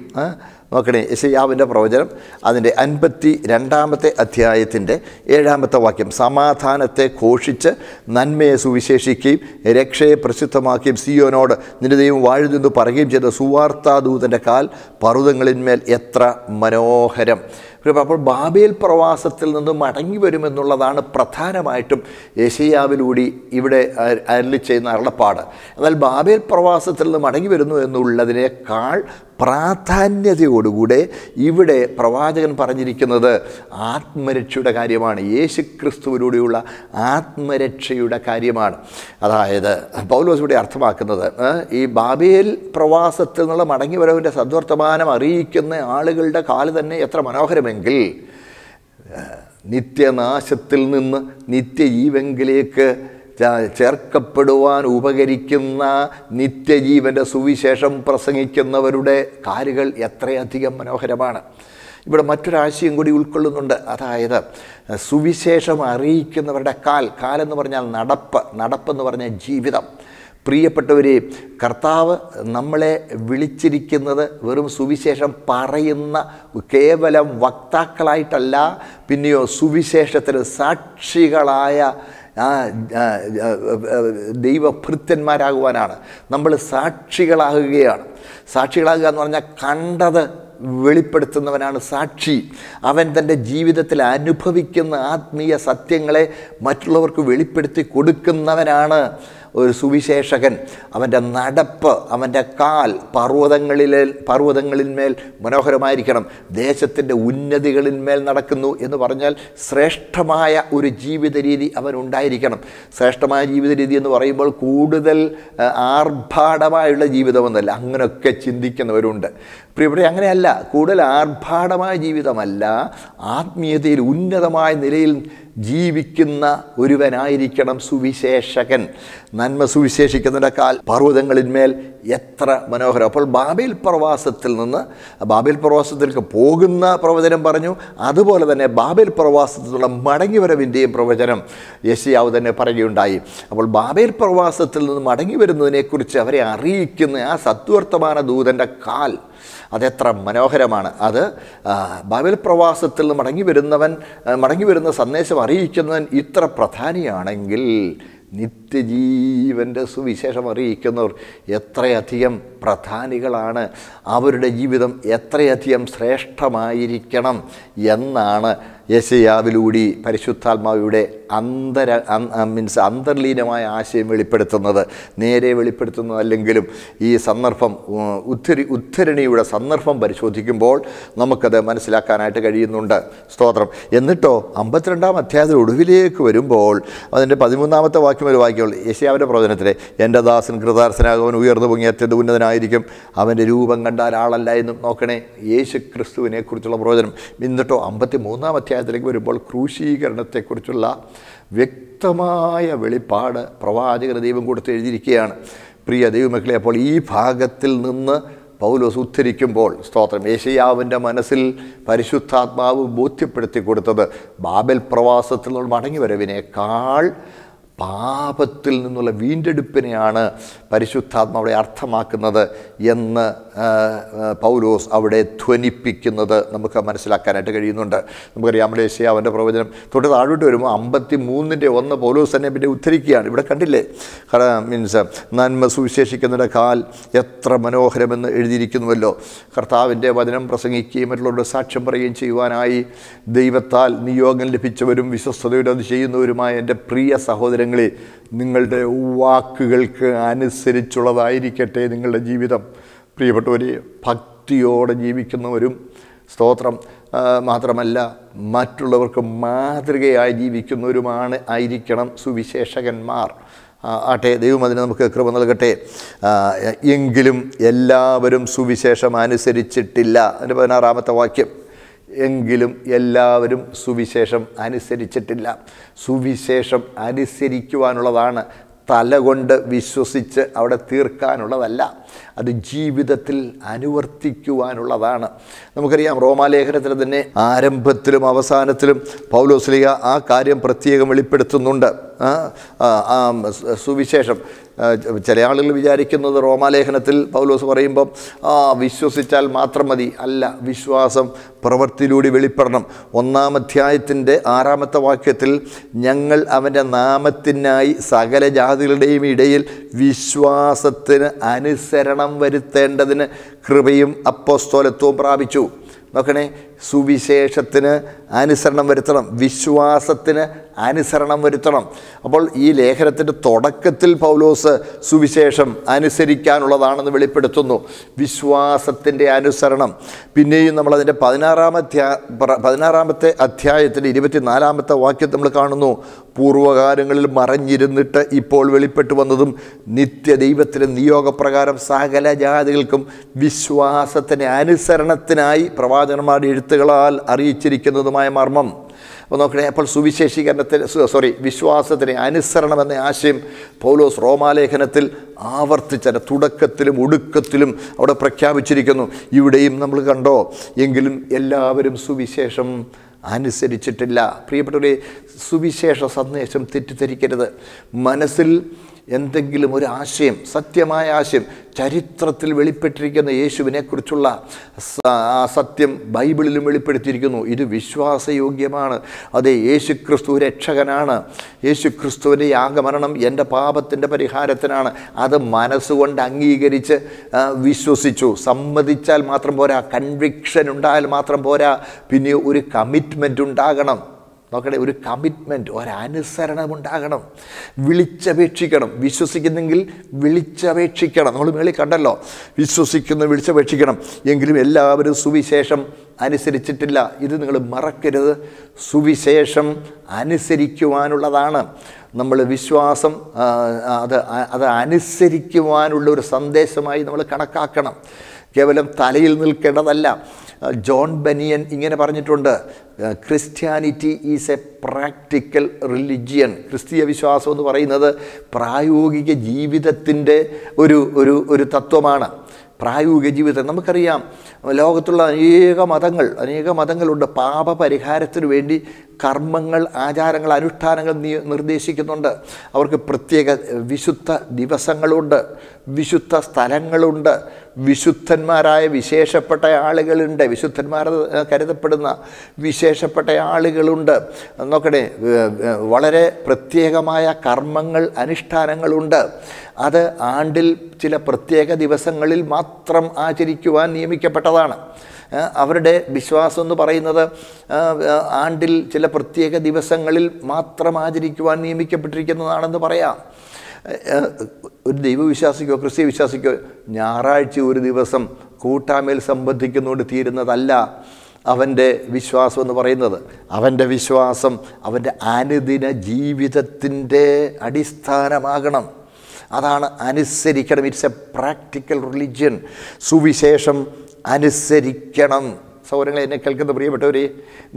നോക്കണേ യശയാവിൻ്റെ പ്രവചനം അതിൻ്റെ അൻപത്തി രണ്ടാമത്തെ അധ്യായത്തിൻ്റെ ഏഴാമത്തെ വാക്യം സമാധാനത്തെ ഘോഷിച്ച് നന്മയെ സുവിശേഷിക്കുകയും രക്ഷയെ പ്രസിദ്ധമാക്കുകയും സിയോനോട് നിന്റെ ദൈവം വാഴുതെന്ന് പറയുകയും ചെയ്ത സുവാർത്താദൂതൻ്റെ കാൽ പർവ്വതങ്ങളിന്മേൽ എത്ര മനോഹരം അപ്പോൾ ബാബേൽ പ്രവാസത്തിൽ നിന്ന് മടങ്ങി വരുമെന്നുള്ളതാണ് പ്രധാനമായിട്ടും യശയാവിലൂടെ ഇവിടെ അരളി ചെയ്യുന്ന അരുളപ്പാട് എന്നാൽ ബാബേൽ പ്രവാസത്തിൽ നിന്ന് മടങ്ങി വരുന്നു എന്നുള്ളതിനേക്കാൾ പ്രാധാന്യതയോടുകൂടെ ഇവിടെ പ്രവാചകൻ പറഞ്ഞിരിക്കുന്നത് ആത്മരക്ഷയുടെ കാര്യമാണ് യേശു ക്രിസ്തുവിലൂടെയുള്ള ആത്മരക്ഷയുടെ കാര്യമാണ് അതായത് പൗലോസ് ഇവിടെ അർത്ഥമാക്കുന്നത് ഈ ബാബേൽ പ്രവാസത്തിൽ നിന്നുള്ള മടങ്ങി വരവിൻ്റെ സദ്വർത്തമാനം അറിയിക്കുന്ന ആളുകളുടെ കാല് തന്നെ എത്ര മനോഹരമെങ്കിൽ ഉണ്ടെങ്കിൽ നിത്യനാശത്തിൽ നിന്ന് നിത്യജീവങ്കിലേക്ക് ചേർക്കപ്പെടുവാൻ ഉപകരിക്കുന്ന നിത്യജീവൻ്റെ സുവിശേഷം പ്രസംഗിക്കുന്നവരുടെ കാലുകൾ എത്രയധികം മനോഹരമാണ് ഇവിടെ മറ്റൊരാശയം കൂടി ഉൾക്കൊള്ളുന്നുണ്ട് അതായത് സുവിശേഷം അറിയിക്കുന്നവരുടെ കാൽ കാലെന്ന് പറഞ്ഞാൽ നടപ്പ് നടപ്പെന്ന് പറഞ്ഞാൽ ജീവിതം പ്രിയപ്പെട്ടവരെ കർത്താവ് നമ്മളെ വിളിച്ചിരിക്കുന്നത് വെറും സുവിശേഷം പറയുന്ന കേവലം വക്താക്കളായിട്ടല്ല പിന്നെയോ സുവിശേഷത്തിന് സാക്ഷികളായ ദൈവഭൃത്യന്മാരാകുവാനാണ് നമ്മൾ സാക്ഷികളാകുകയാണ് സാക്ഷികളാകുക എന്ന് പറഞ്ഞാൽ കണ്ടത് വെളിപ്പെടുത്തുന്നവനാണ് സാക്ഷി അവൻ തൻ്റെ ജീവിതത്തിൽ അനുഭവിക്കുന്ന ആത്മീയ സത്യങ്ങളെ മറ്റുള്ളവർക്ക് വെളിപ്പെടുത്തി കൊടുക്കുന്നവനാണ് ഒരു സുവിശേഷകൻ അവൻ്റെ നടപ്പ് അവൻ്റെ കാൽ പർവ്വതങ്ങളിലെ പർവ്വതങ്ങളിന്മേൽ മനോഹരമായിരിക്കണം ദേശത്തിൻ്റെ ഉന്നതികളിന്മേൽ നടക്കുന്നു എന്ന് പറഞ്ഞാൽ ശ്രേഷ്ഠമായ ഒരു ജീവിത രീതി അവനുണ്ടായിരിക്കണം ശ്രേഷ്ഠമായ ജീവിത രീതി എന്ന് പറയുമ്പോൾ കൂടുതൽ ആർഭാടമായുള്ള ജീവിതമൊന്നല്ല അങ്ങനെയൊക്കെ ചിന്തിക്കുന്നവരുണ്ട് പ്രിയപ്പെട്ട അങ്ങനെയല്ല കൂടുതൽ ആർഭാടമായ ജീവിതമല്ല ആത്മീയതയിൽ ഉന്നതമായ നിലയിൽ ജീവിക്കുന്ന ഒരുവനായിരിക്കണം സുവിശേഷകൻ നന്മ സുവിശേഷിക്കുന്നതിനേക്കാൾ പർവ്വതങ്ങളിന്മേൽ എത്ര മനോഹരം അപ്പോൾ ബാബേൽ പ്രവാസത്തിൽ നിന്ന് ബാബേൽ പ്രവാസത്തിലേക്ക് പോകുന്ന പ്രവചനം പറഞ്ഞു അതുപോലെ തന്നെ ബാബേൽ പ്രവാസത്തിലുള്ള മടങ്ങിവരവിൻ്റെയും പ്രവചനം യശിയാവ് തന്നെ പറയുകയുണ്ടായി അപ്പോൾ ബാബേൽ പ്രവാസത്തിൽ നിന്ന് മടങ്ങി വരുന്നതിനെക്കുറിച്ച് അവരെ അറിയിക്കുന്ന ആ സത്വർത്തമാന ദൂതൻ്റെ കാൽ അതെത്ര മനോഹരമാണ് അത് ബാബേൽ പ്രവാസത്തിൽ നിന്ന് മടങ്ങി വരുന്നവൻ മടങ്ങി വരുന്ന സന്ദേശം അറിയിക്കുന്നവൻ ഇത്ര പ്രധാനിയാണെങ്കിൽ നിത്യജീവൻ്റെ സുവിശേഷം അറിയിക്കുന്നവർ എത്രയധികം പ്രധാനികളാണ് അവരുടെ ജീവിതം എത്രയധികം ശ്രേഷ്ഠമായിരിക്കണം എന്നാണ് യശയാവിലൂടി പരിശുദ്ധാത്മാവിയുടെ അന്തര മീൻസ് അന്തർലീനമായ ആശയം വെളിപ്പെടുത്തുന്നത് നേരെ വെളിപ്പെടുത്തുന്നതല്ലെങ്കിലും ഈ സന്ദർഭം ഉദ്ധരി ഉദ്ധരണിയുടെ സന്ദർഭം പരിശോധിക്കുമ്പോൾ നമുക്കത് മനസ്സിലാക്കാനായിട്ട് കഴിയുന്നുണ്ട് സ്തോത്രം എന്നിട്ടോ അമ്പത്തിരണ്ടാം അധ്യായത്തിൽ ഒടുവിലേക്ക് വരുമ്പോൾ അതിൻ്റെ പതിമൂന്നാമത്തെ വാക്യം ഒരു വാക്യമുള്ളൂ യശയാവിൻ്റെ പ്രവചനത്തിലെ എൻ്റെ ദാസൻ കൃതാർസനാകവൻ ഉയർന്നു പൊങ്ങി അത്യന്ത ഉന്നതനായിരിക്കും അവൻ്റെ രൂപം കണ്ട ഒരാളല്ല എന്നും നോക്കണേ യേശു ക്രിസ്തുവിനെക്കുറിച്ചുള്ള പ്രവചനം എന്നിട്ടോ അമ്പത്തി മൂന്നാം അധ്യായം ക്ഷേത്രത്തിലേക്ക് വരുമ്പോൾ ക്രൂശീകരണത്തെക്കുറിച്ചുള്ള വ്യക്തമായ വെളിപ്പാട് പ്രവാചക ദൈവം കൊടുത്ത് എഴുതിയിരിക്കുകയാണ് പ്രിയ ദൈവമക്കളെ അപ്പോൾ ഈ ഭാഗത്തിൽ നിന്ന് പൗലോസ് ഉദ്ധരിക്കുമ്പോൾ സ്തോത്രം ഏഷ്യാവിൻ്റെ മനസ്സിൽ പരിശുദ്ധാത്മാവ് ബോധ്യപ്പെടുത്തി കൊടുത്തത് ബാബൽ പ്രവാസത്തിൽ നിന്നുള്ള മടങ്ങി വരവിനേക്കാൾ പാപത്തിൽ നിന്നുള്ള വീണ്ടെടുപ്പിനെയാണ് പരിശുദ്ധാത്മാവിടെ അർത്ഥമാക്കുന്നത് എന്ന് പൗലോസ് അവിടെ ധ്വനിപ്പിക്കുന്നത് നമുക്ക് മനസ്സിലാക്കാനായിട്ട് കഴിയുന്നുണ്ട് നമുക്കറിയാം നമ്മുടെ അവൻ്റെ പ്രവചനം തൊട്ട് താഴോട്ട് വരുമ്പോൾ അമ്പത്തി മൂന്നിൻ്റെ ഒന്ന് പൗലോസ് തന്നെ പിന്നെ ഉദ്ധരിക്കുകയാണ് ഇവിടെ കണ്ടില്ലേ മീൻസ് നന്മ സുവിശേഷിക്കുന്നതിൻ്റെ കാൽ എത്ര മനോഹരമെന്ന് എഴുതിയിരിക്കുന്നുവല്ലോ കർത്താവിൻ്റെ വചനം പ്രസംഗിക്കുകയും മറ്റുള്ളവരുടെ സാക്ഷ്യം പറയുകയും ചെയ്യുവാനായി ദൈവത്താൽ നിയോഗം ലഭിച്ചവരും വിശ്വസ്തയോടെ അത് ചെയ്യുന്നവരുമായ എൻ്റെ പ്രിയ സഹോദരങ്ങളെ നിങ്ങളുടെ വാക്കുകൾക്ക് അനുസരിച്ചുള്ളതായിരിക്കട്ടെ നിങ്ങളുടെ ജീവിതം പ്രിയപ്പെട്ടവർ ഭക്തിയോടെ ജീവിക്കുന്നവരും സ്തോത്രം മാത്രമല്ല മറ്റുള്ളവർക്ക് മാതൃകയായി ജീവിക്കുന്നവരുമാണ് ആയിരിക്കണം സുവിശേഷകന്മാർ ആട്ടെ ദൈവം അതിന് നമുക്ക് കൃപ നൽകട്ടെ എങ്കിലും എല്ലാവരും സുവിശേഷം അനുസരിച്ചിട്ടില്ല അതിൻ്റെ പതിനാറാമത്തെ വാക്യം എങ്കിലും എല്ലാവരും സുവിശേഷം അനുസരിച്ചിട്ടില്ല സുവിശേഷം അനുസരിക്കുവാനുള്ളതാണ് തലകൊണ്ട് വിശ്വസിച്ച് അവിടെ തീർക്കാനുള്ളതല്ല അത് ജീവിതത്തിൽ അനുവർത്തിക്കുവാനുള്ളതാണ് നമുക്കറിയാം റോമാലേഖനത്തിൽ തന്നെ ആരംഭത്തിലും അവസാനത്തിലും പൗലോസ്ലിക ആ കാര്യം പ്രത്യേകം വെളിപ്പെടുത്തുന്നുണ്ട് സുവിശേഷം ചില ആളുകൾ വിചാരിക്കുന്നത് റോമാലേഖനത്തിൽ പൗലോസ് പറയുമ്പം ആ വിശ്വസിച്ചാൽ മാത്രം മതി അല്ല വിശ്വാസം പ്രവൃത്തിയിലൂടെ വെളിപ്പെടണം ഒന്നാം അധ്യായത്തിൻ്റെ ആറാമത്തെ വാക്യത്തിൽ ഞങ്ങൾ അവൻ്റെ നാമത്തിനായി സകല ജാതികളുടെയും ഇടയിൽ വിശ്വാസത്തിന് അനുസരണം നാം വരുത്തേണ്ടതിന് കൃപയും അപ്പോസ്തോലത്വവും പ്രാപിച്ചു നോക്കണേ സുവിശേഷത്തിന് അനുസരണം വരുത്തണം വിശ്വാസത്തിന് അനുസരണം വരുത്തണം അപ്പോൾ ഈ ലേഖനത്തിൻ്റെ തുടക്കത്തിൽ പൗലോസ് സുവിശേഷം അനുസരിക്കാനുള്ളതാണെന്ന് വെളിപ്പെടുത്തുന്നു വിശ്വാസത്തിൻ്റെ അനുസരണം പിന്നെയും നമ്മളതിൻ്റെ പതിനാറാമത്തെ പതിനാറാമത്തെ അധ്യായത്തിൻ്റെ ഇരുപത്തിനാലാമത്തെ വാക്യം നമ്മൾ കാണുന്നു പൂർവ്വകാലങ്ങളിൽ മറഞ്ഞിരുന്നിട്ട് ഇപ്പോൾ വെളിപ്പെട്ടു വന്നതും നിത്യ നിത്യദൈവത്തിൻ്റെ നിയോഗപ്രകാരം സകല ജാതികൾക്കും വിശ്വാസത്തിൻ്റെ അനുസരണത്തിനായി പ്രവാചകന്മാർ എഴുത്തുകളാൽ അറിയിച്ചിരിക്കുന്നതുമായ മർമ്മം അപ്പോൾ നോക്കണേ അപ്പോൾ സുവിശേഷീകരണത്തിന് സോറി വിശ്വാസത്തിന് അനുസരണം എന്ന ആശയം പൗലോസ് റോമാലേഖനത്തിൽ ആവർത്തിച്ചത് തുടക്കത്തിലും ഒടുക്കത്തിലും അവിടെ പ്രഖ്യാപിച്ചിരിക്കുന്നു ഇവിടെയും നമ്മൾ കണ്ടോ എങ്കിലും എല്ലാവരും സുവിശേഷം അനുസരിച്ചിട്ടില്ല പ്രിയപ്പെട്ടവരെ സുവിശേഷ സന്ദേശം തെറ്റിദ്ധരിക്കരുത് മനസ്സിൽ എന്തെങ്കിലും ഒരു ആശയം സത്യമായ ആശയം ചരിത്രത്തിൽ വെളിപ്പെട്ടിരിക്കുന്ന യേശുവിനെക്കുറിച്ചുള്ള സത്യം ബൈബിളിലും വെളിപ്പെടുത്തിയിരിക്കുന്നു ഇത് വിശ്വാസയോഗ്യമാണ് അതെ യേശു ക്രിസ്തു രക്ഷകനാണ് യേശു ക്രിസ്തുവിൻ്റെ യാഗമരണം എൻ്റെ പാപത്തിൻ്റെ പരിഹാരത്തിനാണ് അത് മനസ്സുകൊണ്ട് അംഗീകരിച്ച് വിശ്വസിച്ചു സമ്മതിച്ചാൽ മാത്രം പോരാ കൺവിക്ഷൻ ഉണ്ടായാൽ മാത്രം പോരാ പിന്നെ ഒരു കമ്മിറ്റ്മെൻ്റ് ഉണ്ടാകണം നോക്കട്ടെ ഒരു കമ്മിറ്റ്മെൻറ്റ് ഒരനുസരണം ഉണ്ടാകണം വിളിച്ചപേക്ഷിക്കണം വിശ്വസിക്കുന്നെങ്കിൽ വിളിച്ചപേക്ഷിക്കണം നമ്മൾ മേളിൽ കണ്ടല്ലോ വിശ്വസിക്കുന്ന വിളിച്ചപേക്ഷിക്കണം എങ്കിലും എല്ലാവരും സുവിശേഷം അനുസരിച്ചിട്ടില്ല ഇത് നിങ്ങൾ മറക്കരുത് സുവിശേഷം അനുസരിക്കുവാനുള്ളതാണ് നമ്മൾ വിശ്വാസം അത് അത് അനുസരിക്കുവാനുള്ള ഒരു സന്ദേശമായി നമ്മൾ കണക്കാക്കണം കേവലം തലയിൽ നിൽക്കേണ്ടതല്ല ജോൺ ബനിയൻ ഇങ്ങനെ പറഞ്ഞിട്ടുണ്ട് Christianity is a practical religion ക്രിസ്തീയ വിശ്വാസം എന്ന് പറയുന്നത് പ്രായോഗിക ജീവിതത്തിൻ്റെ ഒരു ഒരു ഒരു തത്വമാണ് പ്രായോഗിക ജീവിതം നമുക്കറിയാം ലോകത്തുള്ള അനേക മതങ്ങൾ അനേക മതങ്ങളുണ്ട് പാപപരിഹാരത്തിന് വേണ്ടി കർമ്മങ്ങൾ ആചാരങ്ങൾ അനുഷ്ഠാനങ്ങൾ നിർദ്ദേശിക്കുന്നുണ്ട് അവർക്ക് പ്രത്യേക വിശുദ്ധ ദിവസങ്ങളുണ്ട് വിശുദ്ധ സ്ഥലങ്ങളുണ്ട് വിശുദ്ധന്മാരായ വിശേഷപ്പെട്ട ആളുകളുണ്ട് വിശുദ്ധന്മാർ കരുതപ്പെടുന്ന വിശേഷപ്പെട്ട ആളുകളുണ്ട് നോക്കണേ വളരെ പ്രത്യേകമായ കർമ്മങ്ങൾ അനുഷ്ഠാനങ്ങളുണ്ട് അത് ആണ്ടിൽ ചില പ്രത്യേക ദിവസങ്ങളിൽ മാത്രം ആചരിക്കുവാൻ നിയമിക്കപ്പെട്ടതാണ് അവരുടെ വിശ്വാസം എന്ന് പറയുന്നത് ആണ്ടിൽ ചില പ്രത്യേക ദിവസങ്ങളിൽ മാത്രം ആചരിക്കുവാൻ നിയമിക്കപ്പെട്ടിരിക്കുന്നതാണെന്ന് പറയാം ഒരു ദൈവവിശ്വാസിക്കോ വിശ്വാസിക്കോ ഞായറാഴ്ച ഒരു ദിവസം കൂട്ടാമേൽ സംബന്ധിക്കുന്നതുകൊണ്ട് തീരുന്നതല്ല അവൻ്റെ വിശ്വാസം എന്ന് പറയുന്നത് അവൻ്റെ വിശ്വാസം അവൻ്റെ അനുദിന ജീവിതത്തിൻ്റെ അടിസ്ഥാനമാകണം അതാണ് അനുസരിക്കണം ഇറ്റ്സ് എ പ്രാക്ടിക്കൽ റിലിജ്യൻ സുവിശേഷം അനുസരിക്കണം സൗരങ്ങളെ എന്നെ കേൾക്കുന്ന പ്രിയപ്പെട്ടവരെ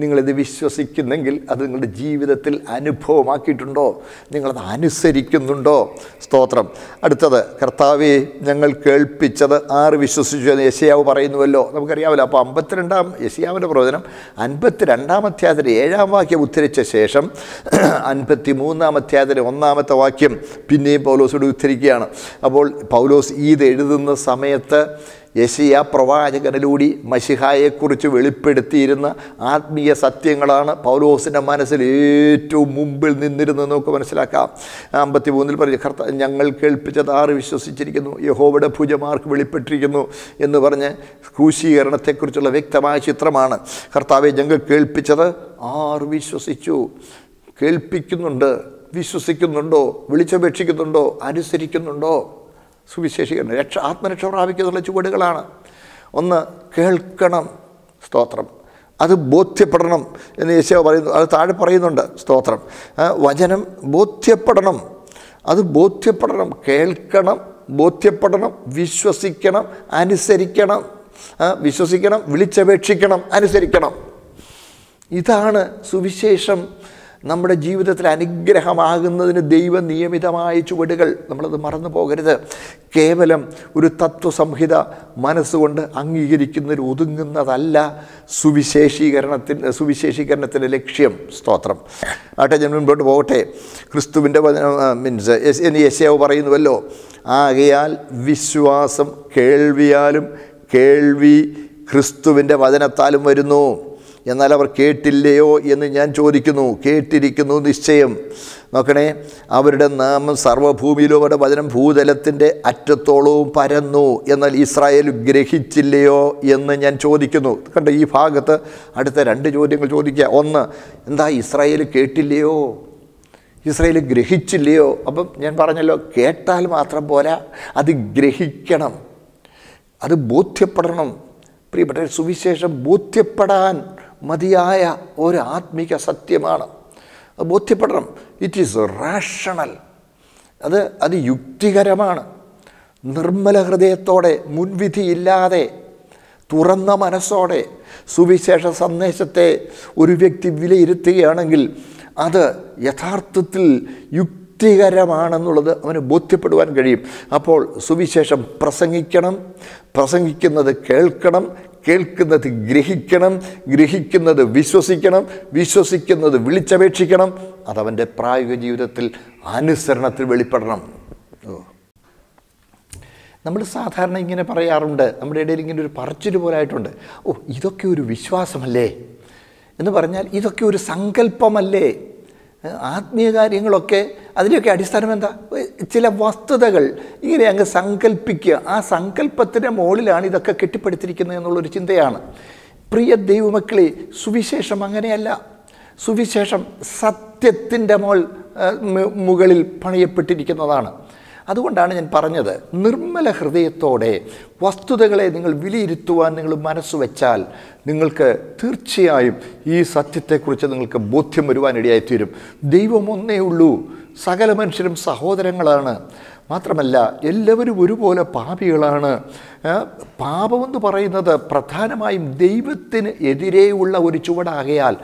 നിങ്ങളിത് വിശ്വസിക്കുന്നെങ്കിൽ അത് നിങ്ങളുടെ ജീവിതത്തിൽ അനുഭവമാക്കിയിട്ടുണ്ടോ നിങ്ങളത് അനുസരിക്കുന്നുണ്ടോ സ്തോത്രം അടുത്തത് കർത്താവെ ഞങ്ങൾ കേൾപ്പിച്ചത് ആറ് വിശ്വസിച്ചു എന്ന് യശയാവ് പറയുന്നുവല്ലോ നമുക്കറിയാമല്ലോ അപ്പോൾ അമ്പത്തിരണ്ടാം യശയാവിൻ്റെ പ്രവചനം അൻപത്തിരണ്ടാം അധ്യായത്തിൻ്റെ ഏഴാം വാക്യം ഉദ്ധരിച്ച ശേഷം അൻപത്തി മൂന്നാം അധ്യായത്തിൻ്റെ ഒന്നാമത്തെ വാക്യം പിന്നെയും പൗലോസോട് ഉദ്ധരിക്കുകയാണ് അപ്പോൾ പൗലോസ് ഈദ് എഴുതുന്ന സമയത്ത് യശിയ പ്രവാചകനിലൂടി മഷിഹായെക്കുറിച്ച് വെളിപ്പെടുത്തിയിരുന്ന ആത്മീയ സത്യങ്ങളാണ് പൗലോസിൻ്റെ മനസ്സിൽ ഏറ്റവും മുമ്പിൽ നിന്നിരുന്നത് നമുക്ക് മനസ്സിലാക്കാം അമ്പത്തി മൂന്നിൽ പറഞ്ഞു കർത്ത ഞങ്ങൾ കേൾപ്പിച്ചത് ആറ് വിശ്വസിച്ചിരിക്കുന്നു യഹോവയുടെ ഭുജമാർക്ക് വെളിപ്പെട്ടിരിക്കുന്നു എന്ന് പറഞ്ഞ് ക്രൂശീകരണത്തെക്കുറിച്ചുള്ള വ്യക്തമായ ചിത്രമാണ് കർത്താവെ ഞങ്ങൾ കേൾപ്പിച്ചത് ആറ് വിശ്വസിച്ചു കേൾപ്പിക്കുന്നുണ്ട് വിശ്വസിക്കുന്നുണ്ടോ വിളിച്ചപേക്ഷിക്കുന്നുണ്ടോ അനുസരിക്കുന്നുണ്ടോ സുവിശേഷിക്കണം രക്ഷ ആത്മരക്ഷ പ്രാപിക്കുക എന്നുള്ള ചുവടുകളാണ് ഒന്ന് കേൾക്കണം സ്തോത്രം അത് ബോധ്യപ്പെടണം എന്ന് യേശോ പറയുന്നു അത് താഴെ പറയുന്നുണ്ട് സ്തോത്രം വചനം ബോധ്യപ്പെടണം അത് ബോധ്യപ്പെടണം കേൾക്കണം ബോധ്യപ്പെടണം വിശ്വസിക്കണം അനുസരിക്കണം വിശ്വസിക്കണം വിളിച്ചപേക്ഷിക്കണം അനുസരിക്കണം ഇതാണ് സുവിശേഷം നമ്മുടെ ജീവിതത്തിൽ അനുഗ്രഹമാകുന്നതിന് ദൈവ നിയമിതമായ ചുവടുകൾ നമ്മളത് മറന്നു പോകരുത് കേവലം ഒരു തത്വസംഹിത മനസ്സുകൊണ്ട് അംഗീകരിക്കുന്നതിൽ ഒതുങ്ങുന്നതല്ല സുവിശേഷീകരണത്തിന് സുവിശേഷീകരണത്തിൻ്റെ ലക്ഷ്യം സ്തോത്രം ആട്ടെ ഞാൻ മുമ്പോട്ട് പോകട്ടെ ക്രിസ്തുവിൻ്റെ മീൻസ് ഇനി യശയാവ് പറയുന്നുവല്ലോ ആകയാൽ വിശ്വാസം കേൾവിയാലും കേൾവി ക്രിസ്തുവിൻ്റെ വചനത്താലും വരുന്നു എന്നാൽ അവർ കേട്ടില്ലയോ എന്ന് ഞാൻ ചോദിക്കുന്നു കേട്ടിരിക്കുന്നു നിശ്ചയം നോക്കണേ അവരുടെ നാമം സർവഭൂമിയിലോ അവരുടെ വചനം ഭൂതലത്തിൻ്റെ അറ്റത്തോളവും പരന്നു എന്നാൽ ഇസ്രായേൽ ഗ്രഹിച്ചില്ലയോ എന്ന് ഞാൻ ചോദിക്കുന്നു കണ്ട ഈ ഭാഗത്ത് അടുത്ത രണ്ട് ചോദ്യങ്ങൾ ചോദിക്കുക ഒന്ന് എന്താ ഇസ്രായേൽ കേട്ടില്ലയോ ഇസ്രായേൽ ഗ്രഹിച്ചില്ലയോ അപ്പം ഞാൻ പറഞ്ഞല്ലോ കേട്ടാൽ മാത്രം പോരാ അത് ഗ്രഹിക്കണം അത് ബോധ്യപ്പെടണം പ്രിയപ്പെട്ട സുവിശേഷം ബോധ്യപ്പെടാൻ മതിയായ ഒരു ആത്മിക സത്യമാണ് ബോധ്യപ്പെടണം ഇറ്റ് ഈസ് റാഷണൽ അത് അത് യുക്തികരമാണ് നിർമ്മല ഹൃദയത്തോടെ മുൻവിധിയില്ലാതെ തുറന്ന മനസ്സോടെ സുവിശേഷ സന്ദേശത്തെ ഒരു വ്യക്തി വിലയിരുത്തുകയാണെങ്കിൽ അത് യഥാർത്ഥത്തിൽ യുക്തികരമാണെന്നുള്ളത് അവന് ബോധ്യപ്പെടുവാൻ കഴിയും അപ്പോൾ സുവിശേഷം പ്രസംഗിക്കണം പ്രസംഗിക്കുന്നത് കേൾക്കണം കേൾക്കുന്നത് ഗ്രഹിക്കണം ഗ്രഹിക്കുന്നത് വിശ്വസിക്കണം വിശ്വസിക്കുന്നത് വിളിച്ചപേക്ഷിക്കണം അതവൻ്റെ പ്രായോഗിക ജീവിതത്തിൽ അനുസരണത്തിൽ വെളിപ്പെടണം നമ്മൾ സാധാരണ ഇങ്ങനെ പറയാറുണ്ട് നമ്മുടെ ഇടയിൽ ഇങ്ങനെ ഒരു പറച്ചിൽ പോലായിട്ടുണ്ട് ഓ ഇതൊക്കെ ഒരു വിശ്വാസമല്ലേ എന്ന് പറഞ്ഞാൽ ഇതൊക്കെ ഒരു സങ്കല്പമല്ലേ ആത്മീയ കാര്യങ്ങളൊക്കെ അതിൻ്റെയൊക്കെ അടിസ്ഥാനം എന്താ ചില വസ്തുതകൾ ഇങ്ങനെ അങ്ങ് സങ്കല്പിക്കുക ആ സങ്കല്പത്തിൻ്റെ മുകളിലാണ് ഇതൊക്കെ കെട്ടിപ്പടുത്തിരിക്കുന്നത് എന്നുള്ളൊരു ചിന്തയാണ് പ്രിയ ദൈവമക്കളെ സുവിശേഷം അങ്ങനെയല്ല സുവിശേഷം സത്യത്തിൻ്റെ മോൾ മുകളിൽ പണിയപ്പെട്ടിരിക്കുന്നതാണ് അതുകൊണ്ടാണ് ഞാൻ പറഞ്ഞത് നിർമ്മല ഹൃദയത്തോടെ വസ്തുതകളെ നിങ്ങൾ വിലയിരുത്തുവാൻ നിങ്ങൾ മനസ്സ് വെച്ചാൽ നിങ്ങൾക്ക് തീർച്ചയായും ഈ സത്യത്തെക്കുറിച്ച് നിങ്ങൾക്ക് ബോധ്യം വരുവാനിടയായിത്തീരും തീരും ദൈവം ഒന്നേ ഉള്ളൂ സകല മനുഷ്യരും സഹോദരങ്ങളാണ് മാത്രമല്ല എല്ലാവരും ഒരുപോലെ പാപികളാണ് പാപമെന്ന് പറയുന്നത് പ്രധാനമായും ദൈവത്തിന് എതിരെയുള്ള ഒരു ചുവടാകയാൽ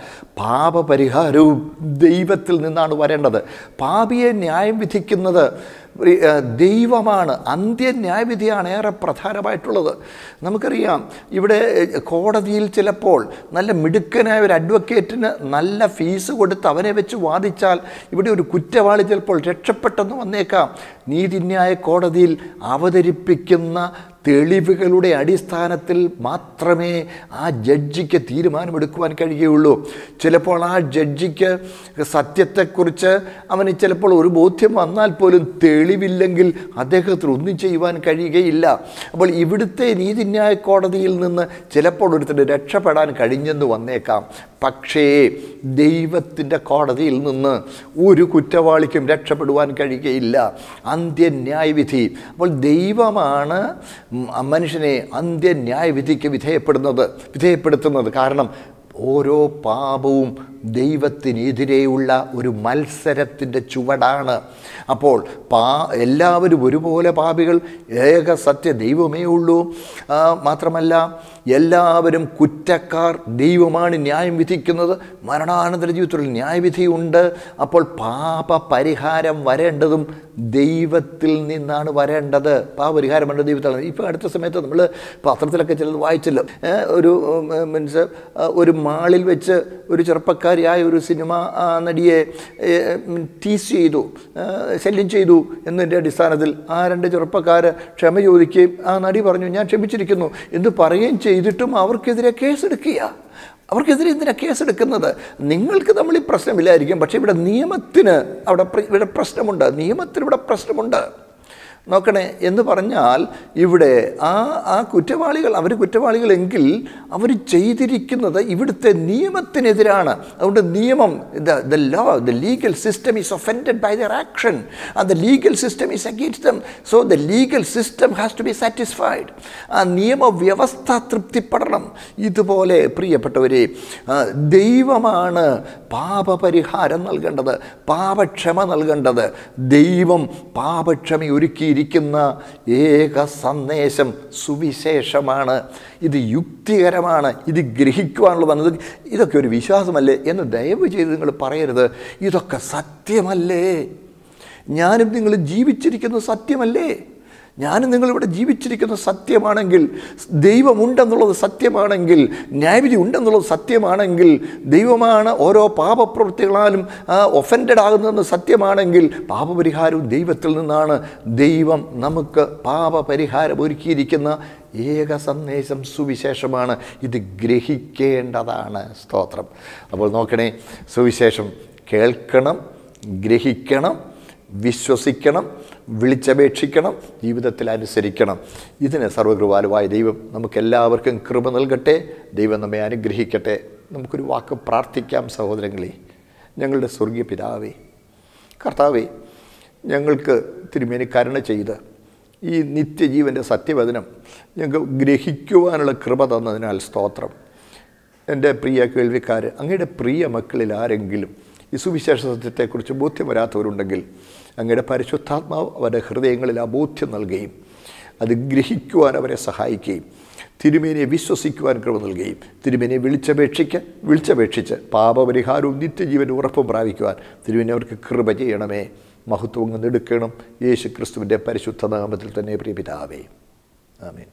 പാപപരിഹാരവും ദൈവത്തിൽ നിന്നാണ് വരേണ്ടത് പാപിയെ ന്യായം വിധിക്കുന്നത് ദൈവമാണ് അന്ത്യന്യായവിധിയാണ് ഏറെ പ്രധാനമായിട്ടുള്ളത് നമുക്കറിയാം ഇവിടെ കോടതിയിൽ ചിലപ്പോൾ നല്ല മിടുക്കനായ ഒരു അഡ്വക്കേറ്റിന് നല്ല ഫീസ് കൊടുത്ത് അവനെ വെച്ച് വാദിച്ചാൽ ഇവിടെ ഒരു കുറ്റവാളി ചിലപ്പോൾ രക്ഷപ്പെട്ടെന്ന് വന്നേക്കാം നീതിന്യായ കോടതിയിൽ അവതരിപ്പിക്കുന്ന തെളിവുകളുടെ അടിസ്ഥാനത്തിൽ മാത്രമേ ആ ജഡ്ജിക്ക് തീരുമാനമെടുക്കുവാൻ കഴിയുകയുള്ളൂ ചിലപ്പോൾ ആ ജഡ്ജിക്ക് സത്യത്തെക്കുറിച്ച് അവന് ചിലപ്പോൾ ഒരു ബോധ്യം വന്നാൽ പോലും തെളിവില്ലെങ്കിൽ അദ്ദേഹത്തിന് ഒന്നും ചെയ്യുവാൻ കഴിയുകയില്ല അപ്പോൾ ഇവിടുത്തെ നീതിന്യായ കോടതിയിൽ നിന്ന് ചിലപ്പോൾ ഒരുത്തിന് രക്ഷപ്പെടാൻ കഴിഞ്ഞെന്ന് വന്നേക്കാം പക്ഷേ ദൈവത്തിൻ്റെ കോടതിയിൽ നിന്ന് ഒരു കുറ്റവാളിക്കും രക്ഷപ്പെടുവാൻ കഴിയുകയില്ല അന്ത്യന്യായവിധി അപ്പോൾ ദൈവമാണ് മനുഷ്യനെ അന്ത്യന്യായവിധിക്ക് വിധേയപ്പെടുന്നത് വിധേയപ്പെടുത്തുന്നത് കാരണം ഓരോ പാപവും ദൈവത്തിനെതിരെയുള്ള ഒരു മത്സരത്തിൻ്റെ ചുവടാണ് അപ്പോൾ പാ എല്ലാവരും ഒരുപോലെ പാപികൾ ഏക സത്യ ദൈവമേ ഉള്ളൂ മാത്രമല്ല എല്ലാവരും കുറ്റക്കാർ ദൈവമാണ് ന്യായം വിധിക്കുന്നത് മരണാനന്തര ജീവിതത്തിൽ ന്യായവിധിയുണ്ട് അപ്പോൾ പാപ പരിഹാരം വരേണ്ടതും ദൈവത്തിൽ നിന്നാണ് വരേണ്ടത് ആ പാപരിഹാരമുണ്ട് ദൈവത്തിലാണ് ഇപ്പോൾ അടുത്ത സമയത്ത് നമ്മൾ പത്രത്തിലൊക്കെ ചിലത് വായിച്ചല്ലോ ഒരു മീൻസ് ഒരു മാളിൽ വെച്ച് ഒരു ചെറുപ്പക്കാരിയായ ഒരു സിനിമ നടിയെ ടീസ് ചെയ്തു ശല്യം ചെയ്തു എന്നതിൻ്റെ അടിസ്ഥാനത്തിൽ ആ രണ്ട് ചെറുപ്പക്കാർ ക്ഷമ ചോദിക്കുകയും ആ നടി പറഞ്ഞു ഞാൻ ക്ഷമിച്ചിരിക്കുന്നു എന്ന് പറയുകയും ചെയ്തിട്ടും അവർക്കെതിരെ കേസെടുക്കുക അവർക്കെതിരെ കേസ് കേസെടുക്കുന്നത് നിങ്ങൾക്ക് നമ്മൾ ഈ പ്രശ്നമില്ലായിരിക്കും പക്ഷേ ഇവിടെ നിയമത്തിന് അവിടെ ഇവിടെ പ്രശ്നമുണ്ട് നിയമത്തിന് ഇവിടെ പ്രശ്നമുണ്ട് നോക്കണേ എന്ന് പറഞ്ഞാൽ ഇവിടെ ആ ആ കുറ്റവാളികൾ അവർ കുറ്റവാളികളെങ്കിൽ അവർ ചെയ്തിരിക്കുന്നത് ഇവിടുത്തെ നിയമത്തിനെതിരാണ് അതുകൊണ്ട് നിയമം the the law the legal system is offended by their action ah the legal system is against them so the legal system has to be satisfied ആ നിയമവ്യവസ്ഥ തൃപ്തിപ്പെടണം ഇതുപോലെ പ്രിയപ്പെട്ടവരെ ദൈവമാണ് പാപപരിഹാരം നൽകേണ്ടത് പാപക്ഷമ നൽകേണ്ടത് ദൈവം പാപക്ഷമ ഒരുക്കി ഇരിക്കുന്ന ഏക സന്ദേശം സുവിശേഷമാണ് ഇത് യുക്തികരമാണ് ഇത് ഗ്രഹിക്കുവാനുള്ളതാണ് ഇത് ഇതൊക്കെ ഒരു വിശ്വാസമല്ലേ എന്ന് ദയവ് ചെയ്ത് നിങ്ങൾ പറയരുത് ഇതൊക്കെ സത്യമല്ലേ ഞാനും നിങ്ങൾ ജീവിച്ചിരിക്കുന്നത് സത്യമല്ലേ ഞാനും നിങ്ങളിവിടെ ജീവിച്ചിരിക്കുന്ന സത്യമാണെങ്കിൽ ദൈവമുണ്ടെന്നുള്ളത് സത്യമാണെങ്കിൽ ന്യായവിധി ഉണ്ടെന്നുള്ളത് സത്യമാണെങ്കിൽ ദൈവമാണ് ഓരോ പാപപ്രവൃത്തികളാലും ഒഫൻഡഡ് ആകുന്നതെന്ന് സത്യമാണെങ്കിൽ പാപപരിഹാരവും ദൈവത്തിൽ നിന്നാണ് ദൈവം നമുക്ക് പാപപരിഹാരം ഒരുക്കിയിരിക്കുന്ന ഏക സന്ദേശം സുവിശേഷമാണ് ഇത് ഗ്രഹിക്കേണ്ടതാണ് സ്തോത്രം അപ്പോൾ നോക്കണേ സുവിശേഷം കേൾക്കണം ഗ്രഹിക്കണം വിശ്വസിക്കണം വിളിച്ചപേക്ഷിക്കണം ജീവിതത്തിൽ അനുസരിക്കണം ഇതിന് സർവകൃപാലുവായ ദൈവം നമുക്കെല്ലാവർക്കും കൃപ നൽകട്ടെ ദൈവം നമ്മെ അനുഗ്രഹിക്കട്ടെ നമുക്കൊരു വാക്ക് പ്രാർത്ഥിക്കാം സഹോദരങ്ങളെ ഞങ്ങളുടെ സ്വർഗീയ പിതാവേ കർത്താവേ ഞങ്ങൾക്ക് തിരുമേനി കരുണ ചെയ്ത് ഈ നിത്യജീവൻ്റെ സത്യവചനം ഞങ്ങൾക്ക് ഗ്രഹിക്കുവാനുള്ള കൃപ തന്നതിനാൽ സ്തോത്രം എൻ്റെ പ്രിയ കേൾവിക്കാർ അങ്ങയുടെ പ്രിയ മക്കളിൽ ആരെങ്കിലും ഈ സുവിശേഷ സത്യത്തെക്കുറിച്ച് ബോധ്യം വരാത്തവരുണ്ടെങ്കിൽ അങ്ങയുടെ പരിശുദ്ധാത്മാവ് അവരുടെ ഹൃദയങ്ങളിൽ അബോധ്യം നൽകുകയും അത് ഗ്രഹിക്കുവാൻ അവരെ സഹായിക്കുകയും തിരുമേനെ വിശ്വസിക്കുവാൻ കഴിവ് നൽകുകയും തിരുമേനെ വിളിച്ചപേക്ഷിക്കാൻ വിളിച്ചപേക്ഷിച്ച് പാപപരിഹാരവും നിത്യജീവനും ഉറപ്പും പ്രാപിക്കുവാൻ തിരുവിനെ അവർക്ക് കൃപ ചെയ്യണമേ മഹത്വങ്ങൾ നെടുക്കണം യേശു ക്രിസ്തുവിൻ്റെ പരിശുദ്ധ നാമത്തിൽ തന്നെ പ്രിയപിതാവേ ആമേൻ